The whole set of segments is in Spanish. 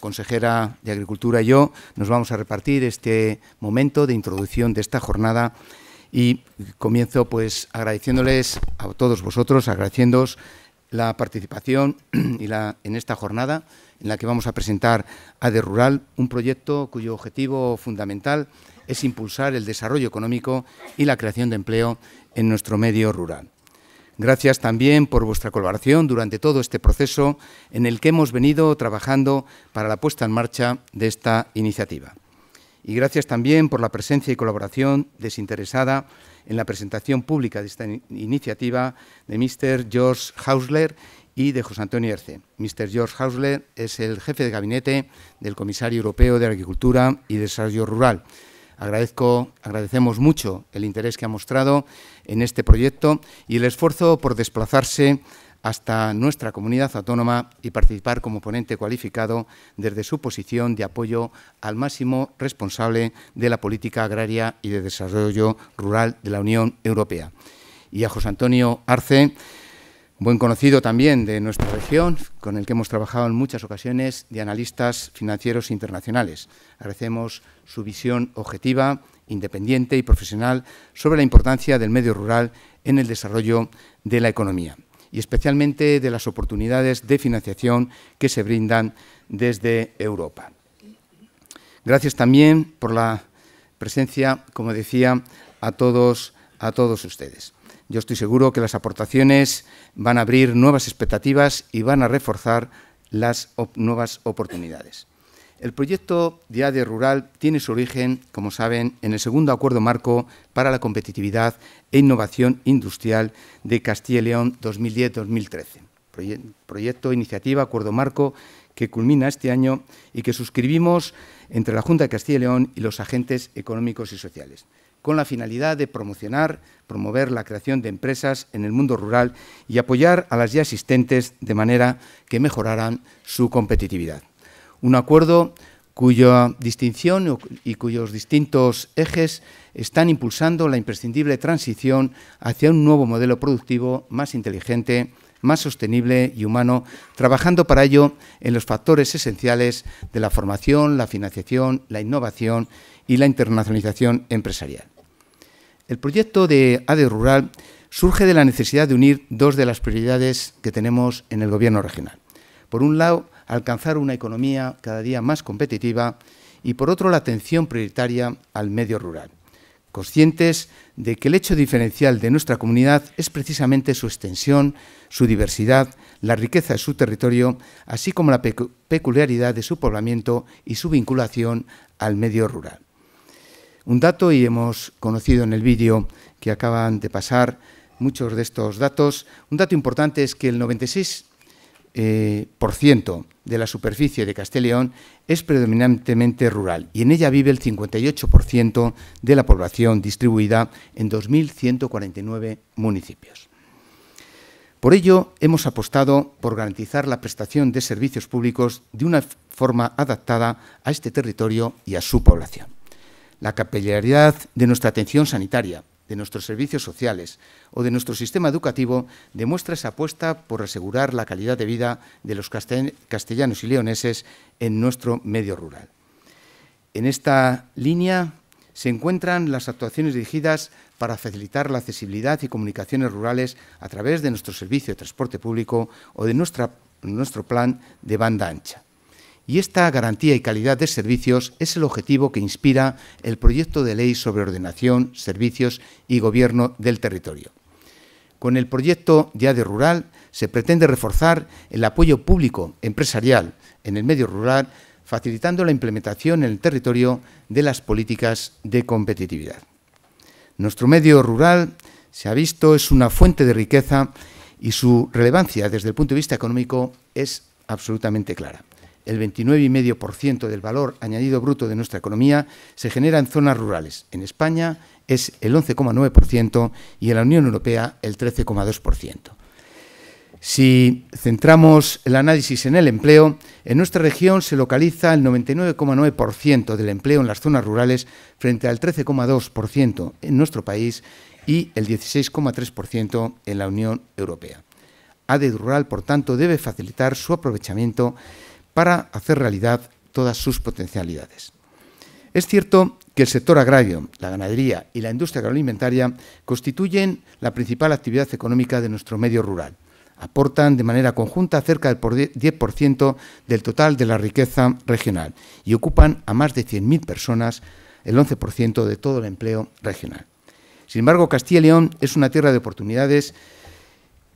consejera de Agricultura y yo nos vamos a repartir este momento de introducción de esta jornada y comienzo pues agradeciéndoles a todos vosotros, agradeciéndoos la participación y en esta jornada en la que vamos a presentar a de Rural, un proyecto cuyo objetivo fundamental es impulsar el desarrollo económico y la creación de empleo en nuestro medio rural. Gracias también por vuestra colaboración durante todo este proceso en el que hemos venido trabajando para la puesta en marcha de esta iniciativa. Y gracias también por la presencia y colaboración desinteresada en la presentación pública de esta iniciativa de Mr. George Hausler y de José Antonio Erce. Mr. George Hausler es el jefe de gabinete del Comisario Europeo de Agricultura y Desarrollo Rural Agradezco, agradecemos mucho el interés que ha mostrado en este proyecto y el esfuerzo por desplazarse hasta nuestra comunidad autónoma y participar como ponente cualificado desde su posición de apoyo al máximo responsable de la política agraria y de desarrollo rural de la Unión Europea. Y a José Antonio Arce, buen conocido también de nuestra región, con el que hemos trabajado en muchas ocasiones, de analistas financieros internacionales. Agradecemos su visión objetiva, independiente y profesional sobre la importancia del medio rural en el desarrollo de la economía y especialmente de las oportunidades de financiación que se brindan desde Europa. Gracias también por la presencia, como decía, a todos, a todos ustedes. Yo estoy seguro que las aportaciones van a abrir nuevas expectativas y van a reforzar las nuevas oportunidades. El proyecto de ADE Rural tiene su origen, como saben, en el segundo acuerdo marco para la competitividad e innovación industrial de Castilla y León 2010-2013. proyecto, iniciativa, acuerdo marco que culmina este año y que suscribimos entre la Junta de Castilla y León y los agentes económicos y sociales con la finalidad de promocionar, promover la creación de empresas en el mundo rural y apoyar a las ya existentes de manera que mejoraran su competitividad. Un acuerdo cuya distinción y cuyos distintos ejes están impulsando la imprescindible transición hacia un nuevo modelo productivo más inteligente, más sostenible y humano, trabajando para ello en los factores esenciales de la formación, la financiación, la innovación y la internacionalización empresarial. El proyecto de ADE Rural surge de la necesidad de unir dos de las prioridades que tenemos en el Gobierno regional. Por un lado, alcanzar una economía cada día más competitiva y por otro la atención prioritaria al medio rural, conscientes de que el hecho diferencial de nuestra comunidad es precisamente su extensión, su diversidad, la riqueza de su territorio, así como la peculiaridad de su poblamiento y su vinculación al medio rural un dato y hemos conocido en el vídeo que acaban de pasar muchos de estos datos. Un dato importante es que el 96% eh, de la superficie de Castellón es predominantemente rural y en ella vive el 58% de la población distribuida en 2.149 municipios. Por ello, hemos apostado por garantizar la prestación de servicios públicos de una forma adaptada a este territorio y a su población la capilaridad de nuestra atención sanitaria, de nuestros servicios sociales o de nuestro sistema educativo demuestra esa apuesta por asegurar la calidad de vida de los castellanos y leoneses en nuestro medio rural. En esta línea se encuentran las actuaciones dirigidas para facilitar la accesibilidad y comunicaciones rurales a través de nuestro servicio de transporte público o de nuestro plan de banda ancha y esta garantía y calidad de servicios es el objetivo que inspira el proyecto de ley sobre ordenación, servicios y gobierno del territorio. Con el proyecto de de rural se pretende reforzar el apoyo público empresarial en el medio rural, facilitando la implementación en el territorio de las políticas de competitividad. Nuestro medio rural, se ha visto, es una fuente de riqueza y su relevancia desde el punto de vista económico es absolutamente clara el 29,5% del valor añadido bruto de nuestra economía se genera en zonas rurales. En España es el 11,9% y en la Unión Europea el 13,2%. Si centramos el análisis en el empleo, en nuestra región se localiza el 99,9% del empleo en las zonas rurales frente al 13,2% en nuestro país y el 16,3% en la Unión Europea. ADE Rural, por tanto, debe facilitar su aprovechamiento para hacer realidad todas sus potencialidades. Es cierto que el sector agrario, la ganadería y la industria agroalimentaria constituyen la principal actividad económica de nuestro medio rural. Aportan de manera conjunta cerca del 10% del total de la riqueza regional y ocupan a más de 100.000 personas, el 11% de todo el empleo regional. Sin embargo, Castilla y León es una tierra de oportunidades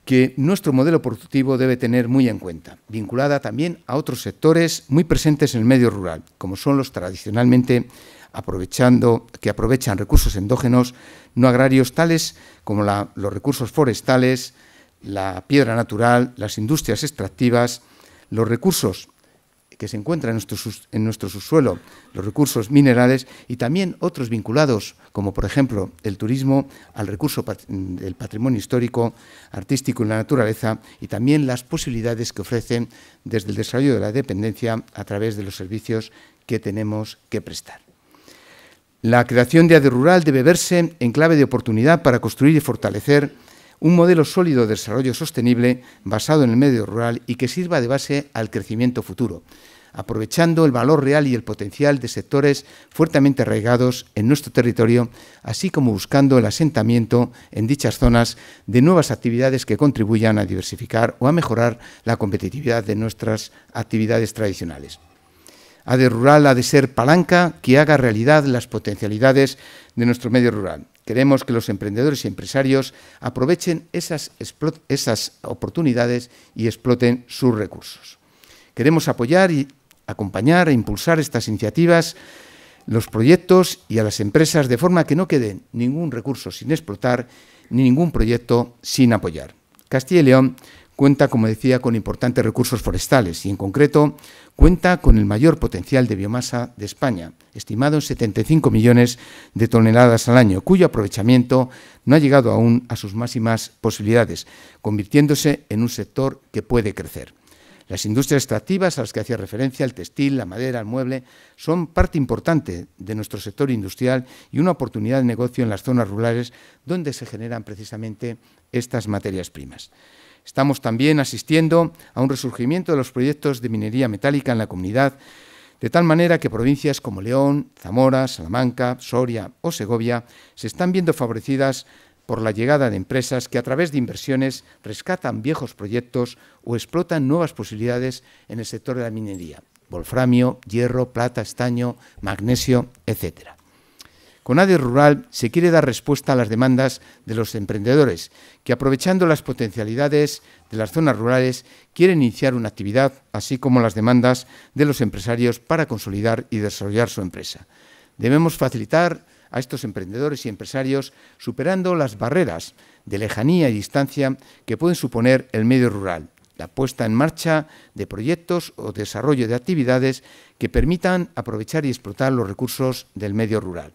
que nuestro modelo productivo debe tener muy en cuenta, vinculada también a otros sectores muy presentes en el medio rural, como son los tradicionalmente que aprovechan recursos endógenos no agrarios tales como los recursos forestales, la piedra natural, las industrias extractivas, los recursos que se encuentra en nuestro, subsuelo, los recursos minerales y también otros vinculados, como por ejemplo el turismo, al recurso del patrimonio histórico, artístico y la naturaleza, y también las posibilidades que ofrecen desde el desarrollo de la dependencia a través de los servicios que tenemos que prestar. La creación de área Rural debe verse en clave de oportunidad para construir y fortalecer un modelo sólido de desarrollo sostenible basado en el medio rural y que sirva de base al crecimiento futuro, aprovechando el valor real y el potencial de sectores fuertemente arraigados en nuestro territorio, así como buscando el asentamiento en dichas zonas de nuevas actividades que contribuyan a diversificar o a mejorar la competitividad de nuestras actividades tradicionales. ADE Rural ha de ser palanca que haga realidad las potencialidades de nuestro medio rural Queremos que los emprendedores y empresarios aprovechen esas, oportunidades y exploten sus recursos. Queremos apoyar y acompañar e impulsar estas iniciativas, los proyectos y a las empresas de forma que no quede ningún recurso sin explotar ni ningún proyecto sin apoyar. Castilla y León cuenta, como decía, con importantes recursos forestales y, en concreto, cuenta con el mayor potencial de biomasa de España, estimado en 75 millones de toneladas al año, cuyo aprovechamiento no ha llegado aún a sus máximas posibilidades, convirtiéndose en un sector que puede crecer. Las industrias extractivas a las que hacía referencia, el textil, la madera, el mueble, son parte importante de nuestro sector industrial y una oportunidad de negocio en las zonas rurales donde se generan precisamente estas materias primas. Estamos también asistiendo a un resurgimiento de los proyectos de minería metálica en la comunidad, de tal manera que provincias como León, Zamora, Salamanca, Soria o Segovia se están viendo favorecidas por la llegada de empresas que a través de inversiones rescatan viejos proyectos o explotan nuevas posibilidades en el sector de la minería, volframio, hierro, plata, estaño, magnesio, etc. Con ADE Rural se quiere dar respuesta a las demandas de los emprendedores que aprovechando las potencialidades de las zonas rurales quieren iniciar una actividad, así como las demandas de los empresarios para consolidar y desarrollar su empresa. Debemos facilitar a estos emprendedores y empresarios superando las barreras de lejanía y distancia que pueden suponer el medio rural, la puesta en marcha de proyectos o desarrollo de actividades que permitan aprovechar y explotar los recursos del medio rural.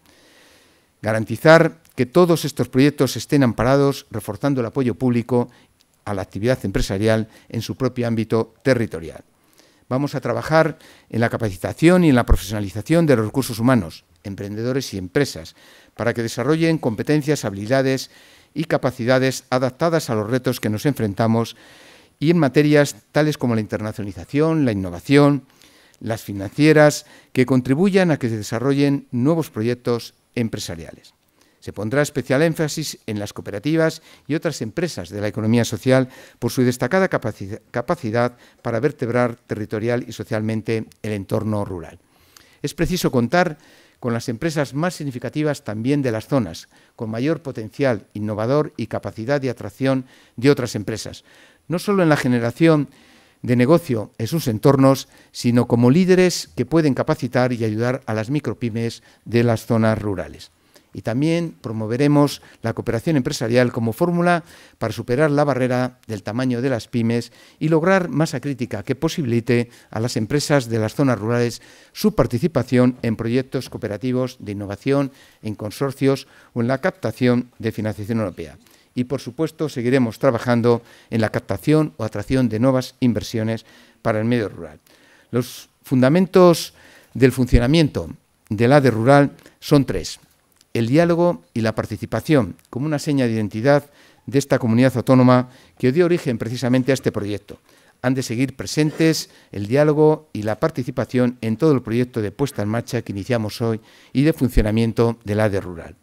Garantizar que todos estos proyectos estén amparados reforzando el apoyo público a la actividad empresarial en su propio ámbito territorial. Vamos a trabajar en la capacitación y en la profesionalización de los recursos humanos, emprendedores y empresas, para que desarrollen competencias, habilidades y capacidades adaptadas a los retos que nos enfrentamos y en materias tales como la internacionalización, la innovación, las financieras, que contribuyan a que se desarrollen nuevos proyectos empresariales. Se pondrá especial énfasis en las cooperativas y otras empresas de la economía social por su destacada capacidad para vertebrar territorial y socialmente el entorno rural. Es preciso contar con las empresas más significativas también de las zonas, con mayor potencial innovador y capacidad de atracción de otras empresas, no solo en la generación de negocio en sus entornos, sino como líderes que pueden capacitar y ayudar a las micropymes de las zonas rurales y también promoveremos la cooperación empresarial como fórmula para superar la barrera del tamaño de las pymes y lograr masa crítica que posibilite a las empresas de las zonas rurales su participación en proyectos cooperativos de innovación, en consorcios o en la captación de financiación europea. Y, por supuesto, seguiremos trabajando en la captación o atracción de nuevas inversiones para el medio rural. Los fundamentos del funcionamiento del ADE rural son tres el diálogo y la participación como una seña de identidad de esta comunidad autónoma que dio origen precisamente a este proyecto. Han de seguir presentes el diálogo y la participación en todo el proyecto de puesta en marcha que iniciamos hoy y de funcionamiento del ADE Rural.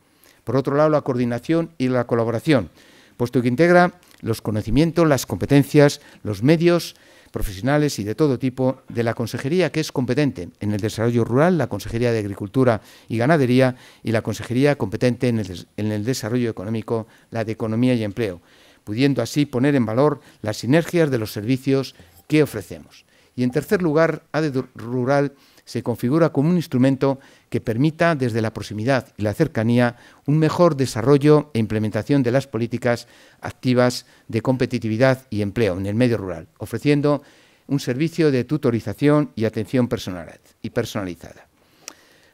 Por otro lado, la coordinación y la colaboración, puesto que integra los conocimientos, las competencias, los medios, profesionales y de todo tipo de la consejería que es competente en el desarrollo rural, la Consejería de Agricultura y Ganadería y la consejería competente en el, desarrollo económico, la de Economía y Empleo, pudiendo así poner en valor las sinergias de los servicios que ofrecemos. Y en tercer lugar, ADE Rural se configura como un instrumento que permita desde la proximidad y la cercanía un mejor desarrollo e implementación de las políticas activas de competitividad y empleo en el medio rural, ofreciendo un servicio de tutorización y atención personalizada.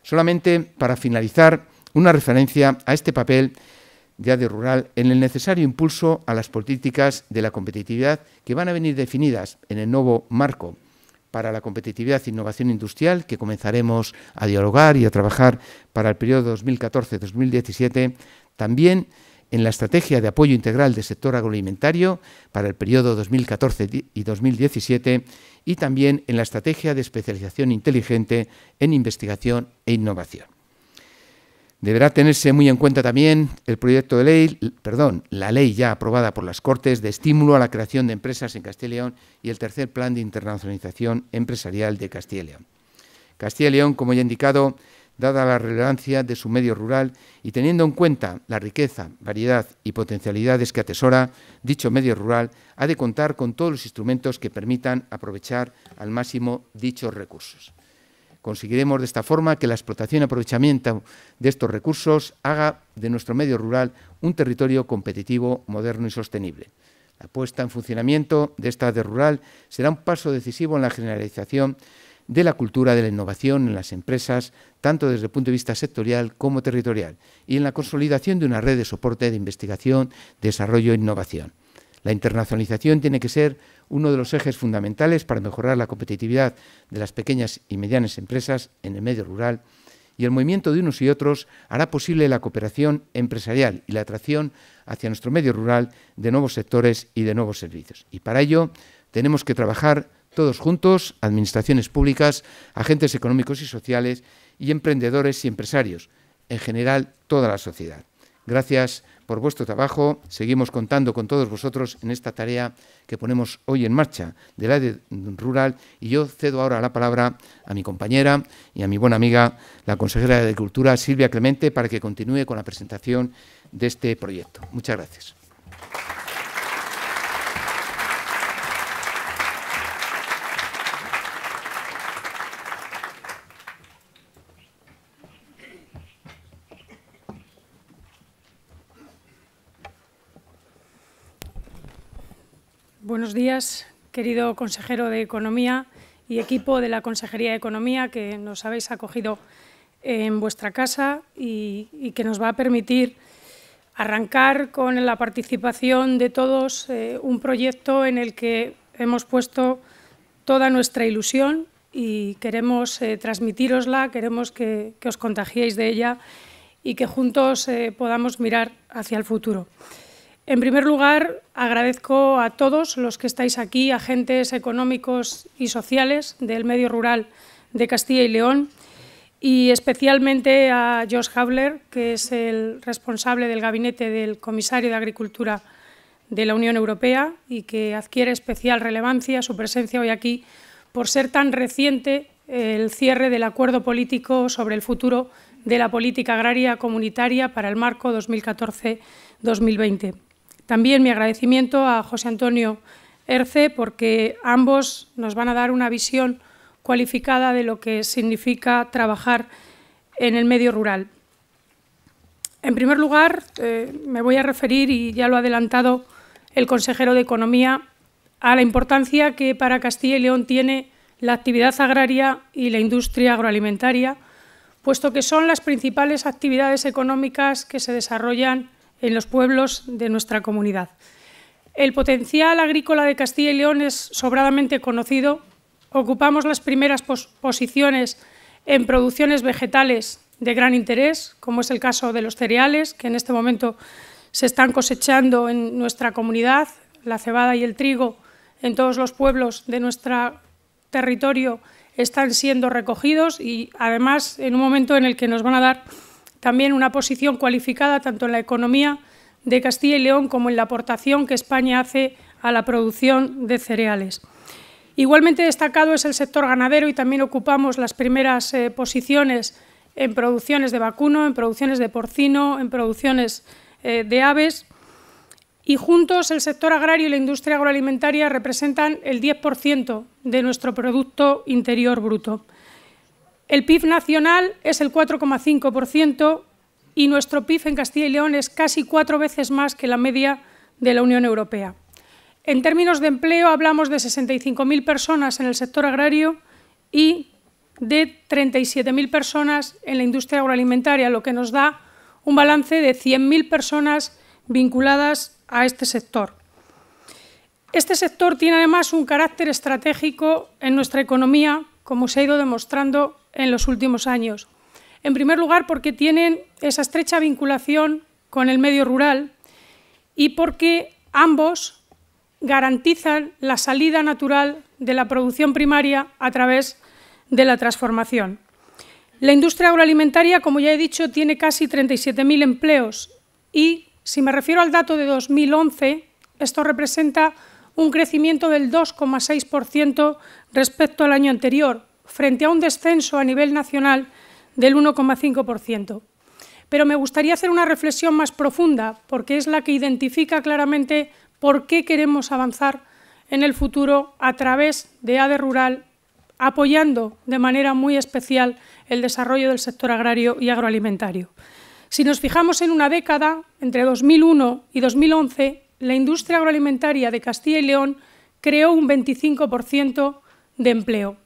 Solamente para finalizar, una referencia a este papel de de rural en el necesario impulso a las políticas de la competitividad que van a venir definidas en el nuevo marco para la competitividad e innovación industrial, que comenzaremos a dialogar y a trabajar para el periodo 2014-2017, también en la estrategia de apoyo integral del sector agroalimentario para el periodo 2014 y 2017 y también en la estrategia de especialización inteligente en investigación e innovación. Deberá tenerse muy en cuenta también el proyecto de ley, perdón, la ley ya aprobada por las Cortes de estímulo a la creación de empresas en Castilla y León y el tercer plan de internacionalización empresarial de Castilla y León. Castilla y León, como ya he indicado, dada la relevancia de su medio rural y teniendo en cuenta la riqueza, variedad y potencialidades que atesora, dicho medio rural ha de contar con todos los instrumentos que permitan aprovechar al máximo dichos recursos. Conseguiremos de esta forma que la explotación y aprovechamiento de estos recursos haga de nuestro medio rural un territorio competitivo, moderno y sostenible. La puesta en funcionamiento de esta red rural será un paso decisivo en la generalización de la cultura de la innovación en las empresas, tanto desde el punto de vista sectorial como territorial, y en la consolidación de una red de soporte de investigación, desarrollo e innovación. La internacionalización tiene que ser uno de los ejes fundamentales para mejorar la competitividad de las pequeñas y medianas empresas en el medio rural y el movimiento de unos y otros hará posible la cooperación empresarial y la atracción hacia nuestro medio rural de nuevos sectores y de nuevos servicios. Y para ello tenemos que trabajar todos juntos, administraciones públicas, agentes económicos y sociales y emprendedores y empresarios, en general toda la sociedad. Gracias por vuestro trabajo. Seguimos contando con todos vosotros en esta tarea que ponemos hoy en marcha del área rural y yo cedo ahora la palabra a mi compañera y a mi buena amiga, la consejera de Agricultura, Silvia Clemente, para que continúe con la presentación de este proyecto. Muchas gracias. Buenos días, querido consejero de Economía y equipo de la Consejería de Economía que nos habéis acogido en vuestra casa y, que nos va a permitir arrancar con la participación de todos eh, un proyecto en el que hemos puesto toda nuestra ilusión y queremos eh, transmitirosla, queremos que, os contagiéis de ella y que juntos eh, podamos mirar hacia el futuro. En primer lugar, agradezco a todos los que estáis aquí, agentes económicos y sociales del medio rural de Castilla y León, y especialmente a Josh Habler, que es el responsable del gabinete del comisario de Agricultura de la Unión Europea y que adquiere especial relevancia su presencia hoy aquí por ser tan reciente el cierre del acuerdo político sobre el futuro de la política agraria comunitaria para el marco 2014-2020. También mi agradecimiento a José Antonio Erce porque ambos nos van a dar una visión cualificada de lo que significa trabajar en el medio rural. En primer lugar, eh, me voy a referir, y ya lo ha adelantado el consejero de Economía, a la importancia que para Castilla y León tiene la actividad agraria y la industria agroalimentaria, puesto que son las principales actividades económicas que se desarrollan en los pueblos de nuestra comunidad. El potencial agrícola de Castilla y León es sobradamente conocido. Ocupamos las primeras posiciones en producciones vegetales de gran interés, como es el caso de los cereales, que en este momento se están cosechando en nuestra comunidad, la cebada y el trigo en todos los pueblos de nuestro territorio están siendo recogidos y además en un momento en el que nos van a dar también una posición cualificada tanto en la economía de Castilla y León como en la aportación que España hace a la producción de cereales. Igualmente destacado es el sector ganadero y también ocupamos las primeras eh, posiciones en producciones de vacuno, en producciones de porcino, en producciones eh, de aves. Y juntos el sector agrario y la industria agroalimentaria representan el 10% de nuestro Producto Interior Bruto. El PIB nacional es el 4,5% y nuestro PIB en Castilla y León es casi cuatro veces más que la media de la Unión Europea. En términos de empleo hablamos de 65.000 personas en el sector agrario y de 37.000 personas en la industria agroalimentaria, lo que nos da un balance de 100.000 personas vinculadas a este sector. Este sector tiene además un carácter estratégico en nuestra economía, como se ha ido demostrando en los últimos años. En primer lugar, porque tienen esa estrecha vinculación con el medio rural y porque ambos garantizan la salida natural de la producción primaria a través de la transformación. La industria agroalimentaria, como ya he dicho, tiene casi 37.000 empleos y, si me refiero al dato de 2011, esto representa un crecimiento del 2,6% respecto al año anterior, frente a un descenso a nivel nacional del 1,5%. Pero me gustaría hacer una reflexión más profunda, porque es la que identifica claramente por qué queremos avanzar en el futuro a través de ADE Rural, apoyando de manera muy especial el desarrollo del sector agrario y agroalimentario. Si nos fijamos en una década, entre 2001 y 2011, la industria agroalimentaria de Castilla y León creó un 25% de empleo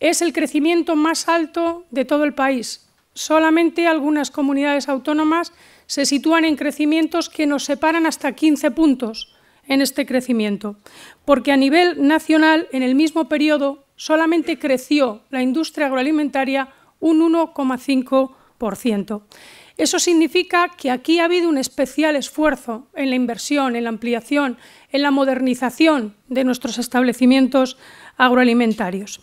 es el crecimiento más alto de todo el país. Solamente algunas comunidades autónomas se sitúan en crecimientos que nos separan hasta 15 puntos en este crecimiento, porque a nivel nacional, en el mismo periodo, solamente creció la industria agroalimentaria un 1,5%. Eso significa que aquí ha habido un especial esfuerzo en la inversión, en la ampliación, en la modernización de nuestros establecimientos agroalimentarios.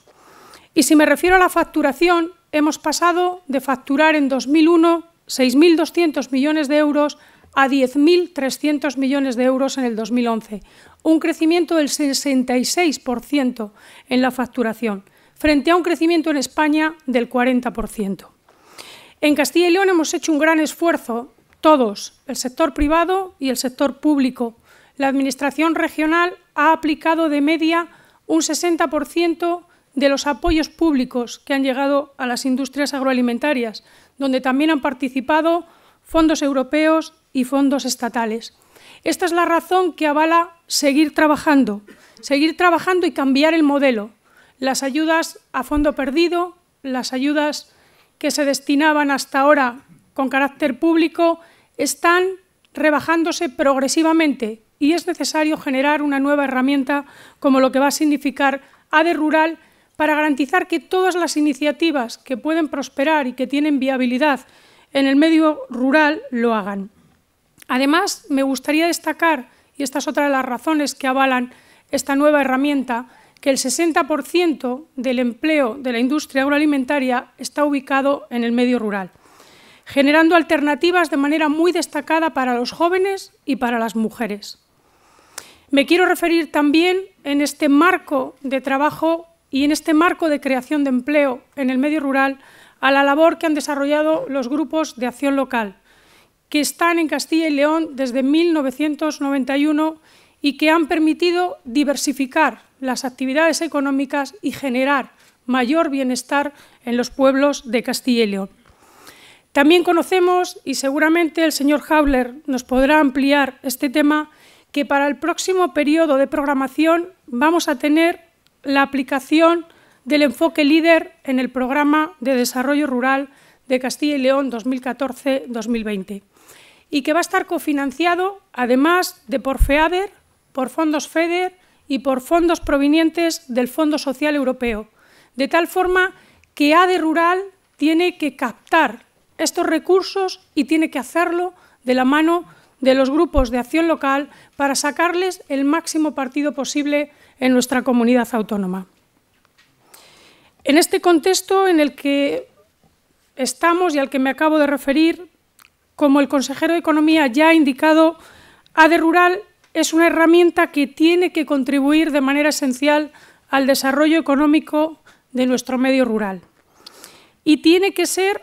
Y si me refiero a la facturación, hemos pasado de facturar en 2001 6.200 millones de euros a 10.300 millones de euros en el 2011, un crecimiento del 66% en la facturación, frente a un crecimiento en España del 40%. En Castilla y León hemos hecho un gran esfuerzo, todos, el sector privado y el sector público. La Administración regional ha aplicado de media un 60% de los apoyos públicos que han llegado a las industrias agroalimentarias, donde también han participado fondos europeos y fondos estatales. Esta es la razón que avala seguir trabajando, seguir trabajando y cambiar el modelo. Las ayudas a fondo perdido, las ayudas que se destinaban hasta ahora con carácter público, están rebajándose progresivamente y es necesario generar una nueva herramienta como lo que va a significar ADE Rural para garantizar que todas las iniciativas que pueden prosperar y que tienen viabilidad en el medio rural lo hagan. Además, me gustaría destacar, y esta es otra de las razones que avalan esta nueva herramienta, que el 60% del empleo de la industria agroalimentaria está ubicado en el medio rural, generando alternativas de manera muy destacada para los jóvenes y para las mujeres. Me quiero referir también en este marco de trabajo y en este marco de creación de empleo en el medio rural a la labor que han desarrollado los grupos de acción local, que están en Castilla y León desde 1991 y que han permitido diversificar las actividades económicas y generar mayor bienestar en los pueblos de Castilla y León. También conocemos, y seguramente el señor Hauler nos podrá ampliar este tema, que para el próximo periodo de programación vamos a tener la aplicación del enfoque líder en el Programa de Desarrollo Rural de Castilla y León 2014-2020 y que va a estar cofinanciado, además de por FEADER, por fondos FEDER y por fondos provenientes del Fondo Social Europeo, de tal forma que ADE Rural tiene que captar estos recursos y tiene que hacerlo de la mano de los grupos de acción local para sacarles el máximo partido posible en nuestra comunidad autónoma. En este contexto en el que estamos y al que me acabo de referir, como el consejero de Economía ya ha indicado, ADE Rural es una herramienta que tiene que contribuir de manera esencial al desarrollo económico de nuestro medio rural. Y tiene que ser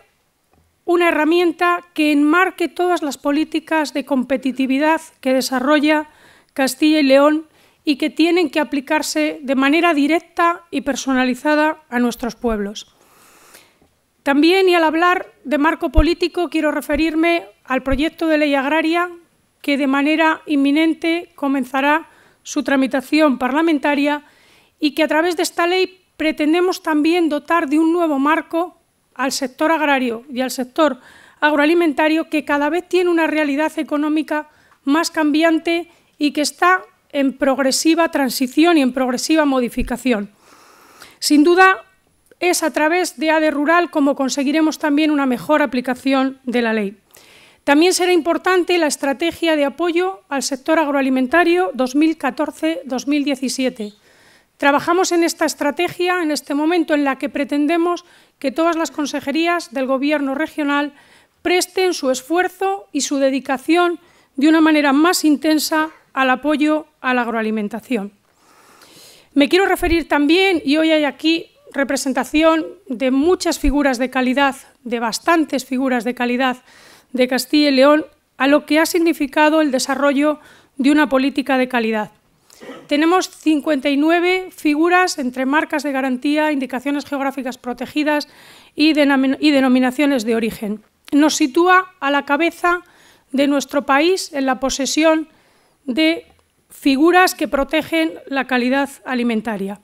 una herramienta que enmarque todas las políticas de competitividad que desarrolla Castilla y León y que tienen que aplicarse de manera directa y personalizada a nuestros pueblos. También, y al hablar de marco político, quiero referirme al proyecto de ley agraria que de manera inminente comenzará su tramitación parlamentaria y que a través de esta ley pretendemos también dotar de un nuevo marco al sector agrario y al sector agroalimentario que cada vez tiene una realidad económica más cambiante y que está en progresiva transición y en progresiva modificación. Sin duda, es a través de ADE Rural como conseguiremos también una mejor aplicación de la ley. También será importante la estrategia de apoyo al sector agroalimentario 2014-2017. Trabajamos en esta estrategia en este momento en la que pretendemos que todas las consejerías del Gobierno regional presten su esfuerzo y su dedicación de una manera más intensa al apoyo a la agroalimentación. Me quiero referir también, y hoy hay aquí representación de muchas figuras de calidad, de bastantes figuras de calidad de Castilla y León, a lo que ha significado el desarrollo de una política de calidad. Tenemos 59 figuras entre marcas de garantía, indicaciones geográficas protegidas y, denominaciones de origen. Nos sitúa a la cabeza de nuestro país en la posesión de figuras que protegen la calidad alimentaria.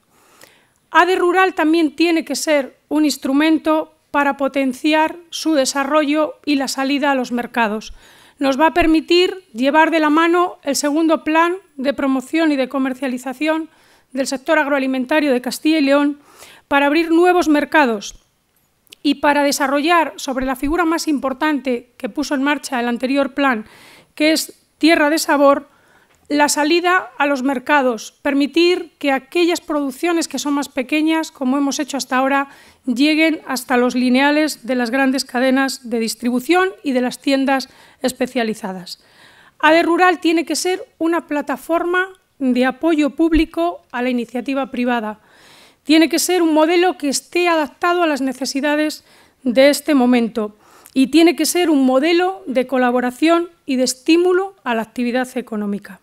ADE Rural también tiene que ser un instrumento para potenciar su desarrollo y la salida a los mercados. Nos va a permitir llevar de la mano el segundo plan de promoción y de comercialización del sector agroalimentario de Castilla y León para abrir nuevos mercados y para desarrollar sobre la figura más importante que puso en marcha el anterior plan, que es Tierra de Sabor, la salida a los mercados, permitir que aquellas producciones que son más pequeñas, como hemos hecho hasta ahora, lleguen hasta los lineales de las grandes cadenas de distribución y de las tiendas especializadas. ADE Rural tiene que ser una plataforma de apoyo público a la iniciativa privada. Tiene que ser un modelo que esté adaptado a las necesidades de este momento y tiene que ser un modelo de colaboración y de estímulo a la actividad económica.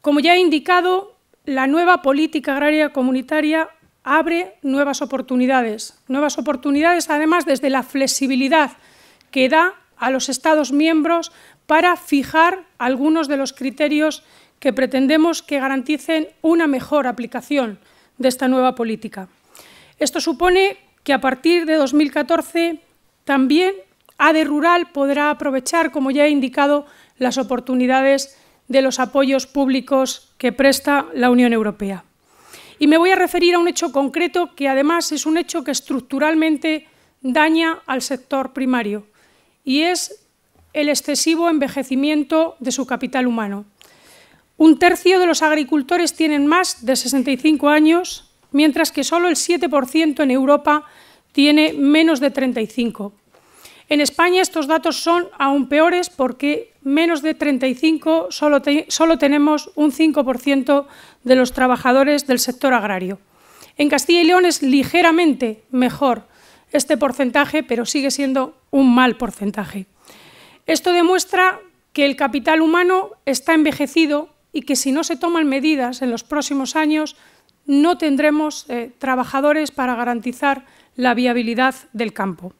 Como ya he indicado, la nueva política agraria comunitaria abre nuevas oportunidades, nuevas oportunidades además desde la flexibilidad que da a los Estados miembros para fijar algunos de los criterios que pretendemos que garanticen una mejor aplicación de esta nueva política. Esto supone que a partir de 2014 también ADE Rural podrá aprovechar, como ya he indicado, las oportunidades de los apoyos públicos que presta la Unión Europea. Y me voy a referir a un hecho concreto que además es un hecho que estructuralmente daña al sector primario y es el excesivo envejecimiento de su capital humano. Un tercio de los agricultores tienen más de 65 años, mientras que solo el 7% en Europa tiene menos de 35. En España estos datos son aún peores porque menos de 35 solo, solo tenemos un 5% de los trabajadores del sector agrario. En Castilla y León es ligeramente mejor este porcentaje, pero sigue siendo un mal porcentaje. Esto demuestra que el capital humano está envejecido y que si no se toman medidas en los próximos años no tendremos eh, trabajadores para garantizar la viabilidad del campo.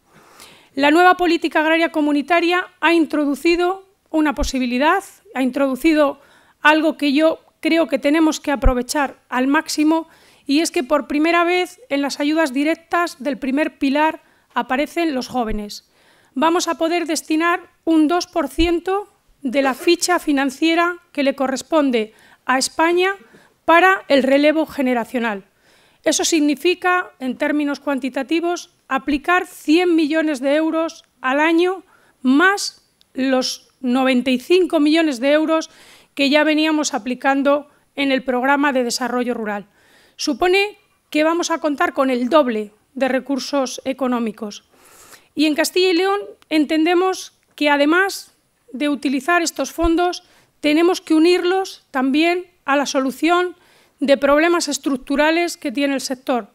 La nueva política agraria comunitaria ha introducido una posibilidad, ha introducido algo que yo creo que tenemos que aprovechar al máximo y es que por primera vez en las ayudas directas del primer pilar aparecen los jóvenes. Vamos a poder destinar un 2% de la ficha financiera que le corresponde a España para el relevo generacional. Eso significa, en términos cuantitativos, aplicar 100 millones de euros al año más los 95 millones de euros que ya veníamos aplicando en el programa de desarrollo rural. Supone que vamos a contar con el doble de recursos económicos. Y en Castilla y León entendemos que además de utilizar estos fondos, tenemos que unirlos también a la solución de problemas estructurales que tiene el sector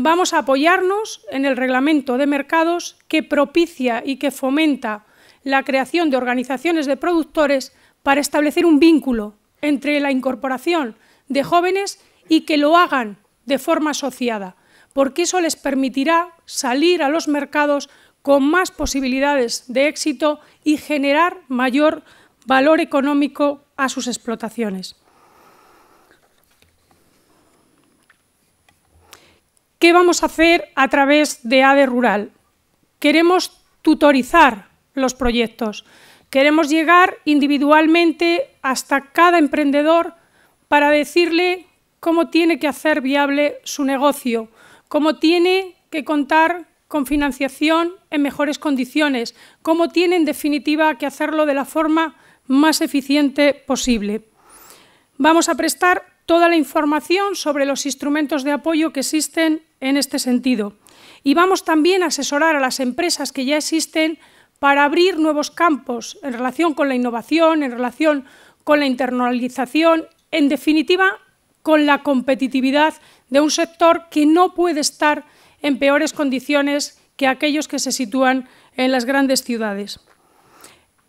vamos a apoyarnos en el reglamento de mercados que propicia y que fomenta la creación de organizaciones de productores para establecer un vínculo entre la incorporación de jóvenes y que lo hagan de forma asociada, porque eso les permitirá salir a los mercados con más posibilidades de éxito y generar mayor valor económico a sus explotaciones. ¿Qué vamos a hacer a través de ADE Rural? Queremos tutorizar los proyectos. Queremos llegar individualmente hasta cada emprendedor para decirle cómo tiene que hacer viable su negocio, cómo tiene que contar con financiación en mejores condiciones, cómo tiene en definitiva que hacerlo de la forma más eficiente posible. Vamos a prestar toda la información sobre los instrumentos de apoyo que existen en este sentido. Y vamos también a asesorar a las empresas que ya existen para abrir nuevos campos en relación con la innovación, en relación con la internalización, en definitiva, con la competitividad de un sector que no puede estar en peores condiciones que aquellos que se sitúan en las grandes ciudades.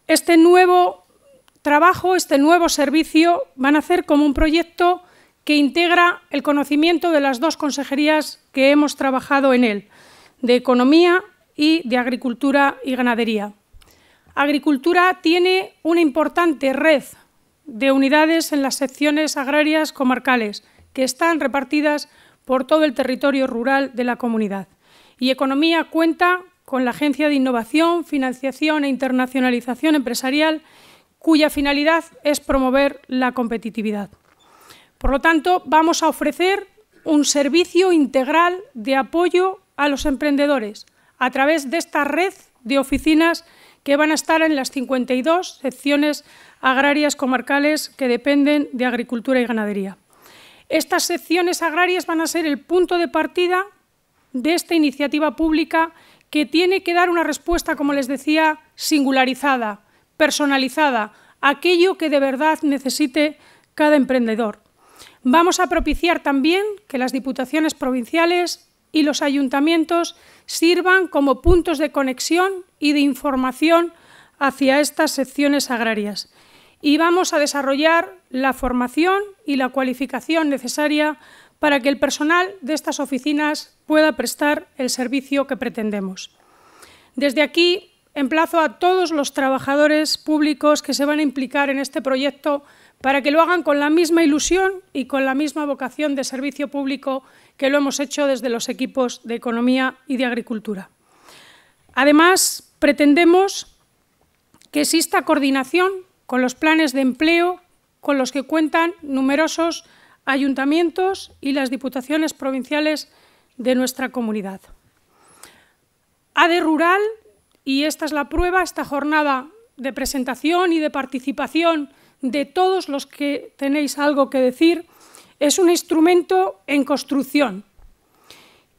Este nuevo trabajo, este nuevo servicio, van a hacer como un proyecto que integra el conocimiento de las dos consejerías hemos trabajado en él, de economía y de agricultura y ganadería. Agricultura tiene una importante red de unidades en las secciones agrarias comarcales que están repartidas por todo el territorio rural de la comunidad. Y Economía cuenta con la Agencia de Innovación, Financiación e Internacionalización Empresarial, cuya finalidad es promover la competitividad. Por lo tanto, vamos a ofrecer un servicio integral de apoyo a los emprendedores a través de esta red de oficinas que van a estar en las 52 secciones agrarias comarcales que dependen de agricultura y ganadería. Estas secciones agrarias van a ser el punto de partida de esta iniciativa pública que tiene que dar una respuesta, como les decía, singularizada, personalizada, aquello que de verdad necesite cada emprendedor. Vamos a propiciar también que las diputaciones provinciales y los ayuntamientos sirvan como puntos de conexión y de información hacia estas secciones agrarias. Y vamos a desarrollar la formación y la cualificación necesaria para que el personal de estas oficinas pueda prestar el servicio que pretendemos. Desde aquí emplazo a todos los trabajadores públicos que se van a implicar en este proyecto para que lo hagan con la misma ilusión y con la misma vocación de servicio público que lo hemos hecho desde los equipos de Economía y de Agricultura. Además, pretendemos que exista coordinación con los planes de empleo con los que cuentan numerosos ayuntamientos y las diputaciones provinciales de nuestra comunidad. ADE Rural, y esta es la prueba, esta jornada de presentación y de participación de todos los que tenéis algo que decir, es un instrumento en construcción.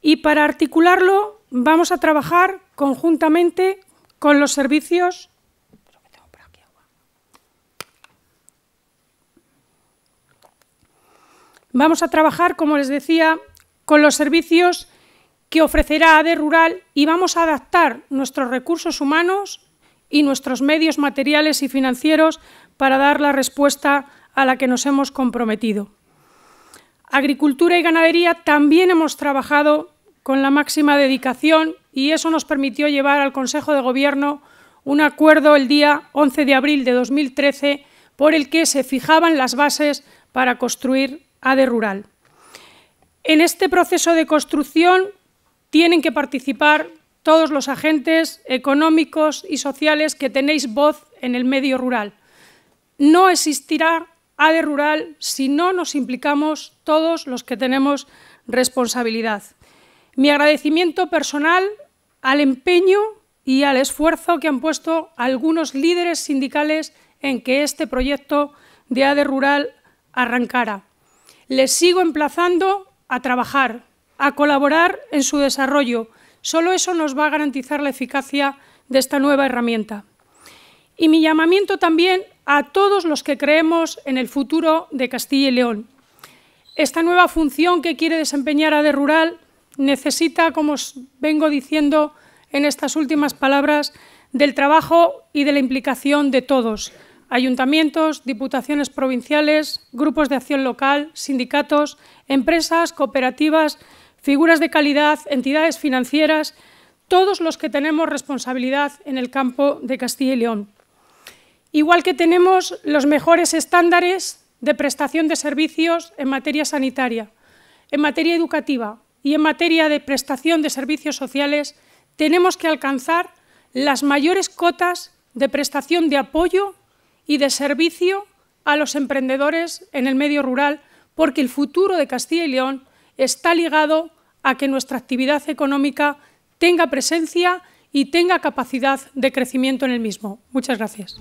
Y para articularlo vamos a trabajar conjuntamente con los servicios Vamos a trabajar, como les decía, con los servicios que ofrecerá ADE Rural y vamos a adaptar nuestros recursos humanos y nuestros medios materiales y financieros para dar la respuesta a la que nos hemos comprometido. Agricultura y ganadería también hemos trabajado con la máxima dedicación y eso nos permitió llevar al Consejo de Gobierno un acuerdo el día 11 de abril de 2013 por el que se fijaban las bases para construir ADE Rural. En este proceso de construcción tienen que participar todos los agentes económicos y sociales que tenéis voz en el medio rural. No existirá ADE rural si no nos implicamos todos los que tenemos responsabilidad. Mi agradecimiento personal al empeño y al esfuerzo que han puesto algunos líderes sindicales en que este proyecto de ADE rural arrancara. Les sigo emplazando a trabajar, a colaborar en su desarrollo. Solo eso nos va a garantizar la eficacia de esta nueva herramienta y mi llamamiento también a todos los que creemos en el futuro de Castilla y León. Esta nueva función que quiere desempeñar de Rural necesita, como os vengo diciendo en estas últimas palabras, del trabajo y de la implicación de todos, ayuntamientos, diputaciones provinciales, grupos de acción local, sindicatos, empresas, cooperativas, figuras de calidad, entidades financieras, todos los que tenemos responsabilidad en el campo de Castilla y León igual que tenemos los mejores estándares de prestación de servicios en materia sanitaria, en materia educativa y en materia de prestación de servicios sociales, tenemos que alcanzar las mayores cotas de prestación de apoyo y de servicio a los emprendedores en el medio rural, porque el futuro de Castilla y León está ligado a que nuestra actividad económica tenga presencia y tenga capacidad de crecimiento en el mismo. Muchas gracias.